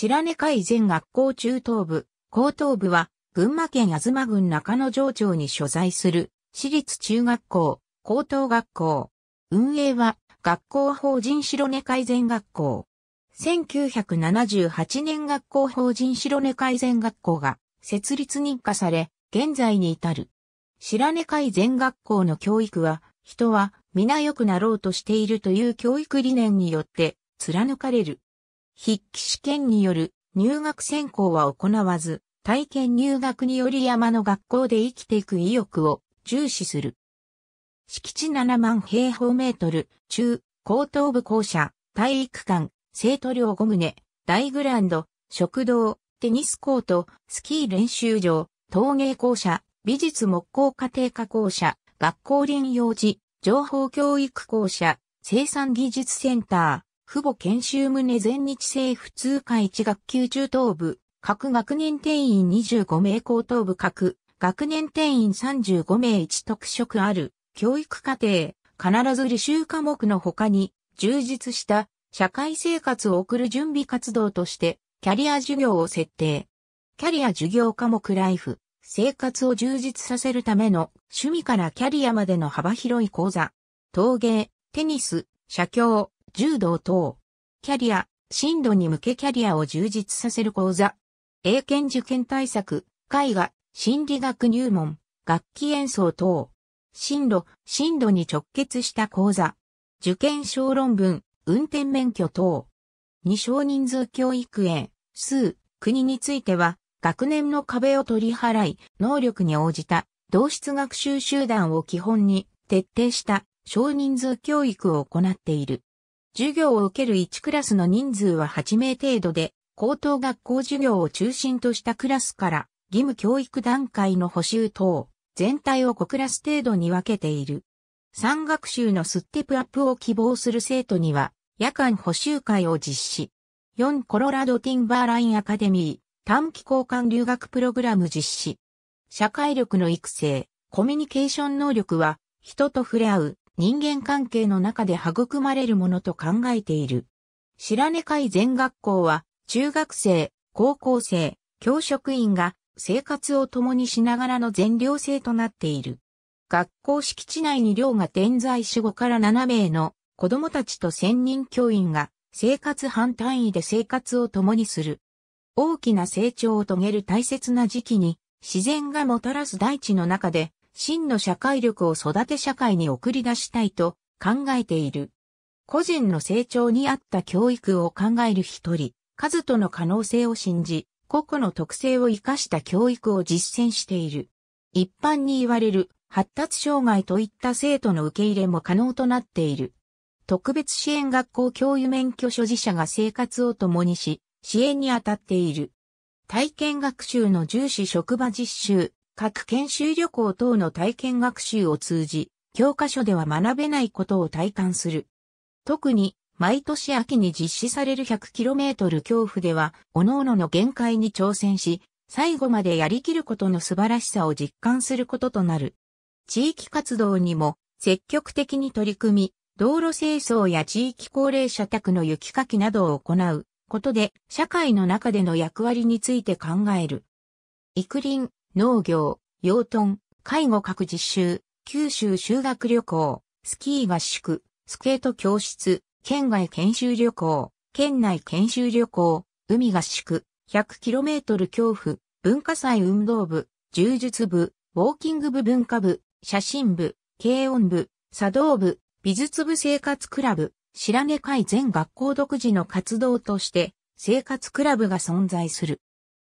白根海前学校中等部、高等部は、群馬県安妻郡中野城町に所在する、私立中学校、高等学校。運営は、学校法人白根海前学校。1978年学校法人白根海前学校が、設立認可され、現在に至る。白根海前学校の教育は、人は皆良くなろうとしているという教育理念によって、貫かれる。筆記試験による入学選考は行わず、体験入学により山の学校で生きていく意欲を重視する。敷地7万平方メートル、中、高等部校舎、体育館、生徒寮5棟、大グランド、食堂、テニスコート、スキー練習場、陶芸校舎、美術木工家庭科校舎、学校林用時、情報教育校舎、生産技術センター、父母研修胸全日制普通科1学級中等部、各学年定員25名高等部各、学年定員35名1特色ある、教育課程、必ず履修科目の他に、充実した社会生活を送る準備活動として、キャリア授業を設定。キャリア授業科目ライフ、生活を充実させるための趣味からキャリアまでの幅広い講座。陶芸、テニス、社協、柔道等。キャリア、進路に向けキャリアを充実させる講座。英検受験対策、絵画、心理学入門、楽器演奏等。進路、進路に直結した講座。受験小論文、運転免許等。二少人数教育園、数、国については、学年の壁を取り払い、能力に応じた、同質学習集団を基本に、徹底した、少人数教育を行っている。授業を受ける1クラスの人数は8名程度で、高等学校授業を中心としたクラスから、義務教育段階の補修等、全体を5クラス程度に分けている。3学習のステップアップを希望する生徒には、夜間補修会を実施。4コロラドティンバーラインアカデミー、短期交換留学プログラム実施。社会力の育成、コミュニケーション能力は、人と触れ合う、人間関係の中で育まれるものと考えている。白根会全学校は、中学生、高校生、教職員が生活を共にしながらの全寮制となっている。学校敷地内に寮が点在し5から7名の子供たちと専任教員が生活半単位で生活を共にする。大きな成長を遂げる大切な時期に自然がもたらす大地の中で真の社会力を育て社会に送り出したいと考えている。個人の成長に合った教育を考える一人、数との可能性を信じ、個々の特性を生かした教育を実践している。一般に言われる発達障害といった生徒の受け入れも可能となっている。特別支援学校教諭免許所持者が生活を共にし、支援に当たっている。体験学習の重視職場実習、各研修旅行等の体験学習を通じ、教科書では学べないことを体感する。特に、毎年秋に実施される 100km 恐怖では、各々の限界に挑戦し、最後までやりきることの素晴らしさを実感することとなる。地域活動にも積極的に取り組み、道路清掃や地域高齢者宅の雪かきなどを行うことで、社会の中での役割について考える。育林、農業、養豚、介護各実習、九州修学旅行、スキー合宿、スケート教室、県外研修旅行、県内研修旅行、海合宿、100km 恐怖、文化祭運動部、柔術部、ウォーキング部文化部、写真部、軽音部、茶道部、美術部生活クラブ、白根会全学校独自の活動として、生活クラブが存在する。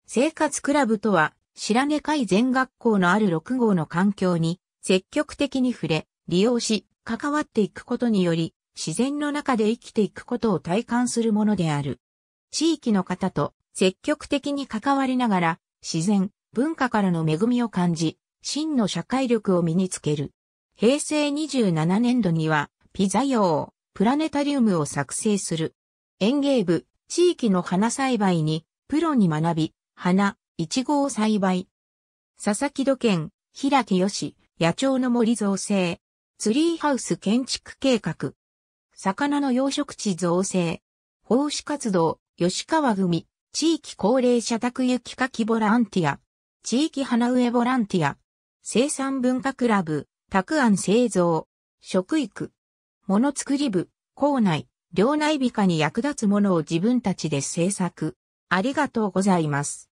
生活クラブとは、白根海全学校のある6号の環境に積極的に触れ、利用し、関わっていくことにより、自然の中で生きていくことを体感するものである。地域の方と積極的に関わりながら、自然、文化からの恵みを感じ、真の社会力を身につける。平成27年度には、ピザ用、プラネタリウムを作成する。園芸部、地域の花栽培に、プロに学び、花、いちごを栽培。佐々木土建、平木義、野鳥の森造成。ツリーハウス建築計画。魚の養殖地造成。奉仕活動、吉川組、地域高齢者宅きかきボランティア。地域花植えボランティア。生産文化クラブ、宅案製造。食育。ものり部、校内、領内美化に役立つものを自分たちで制作。ありがとうございます。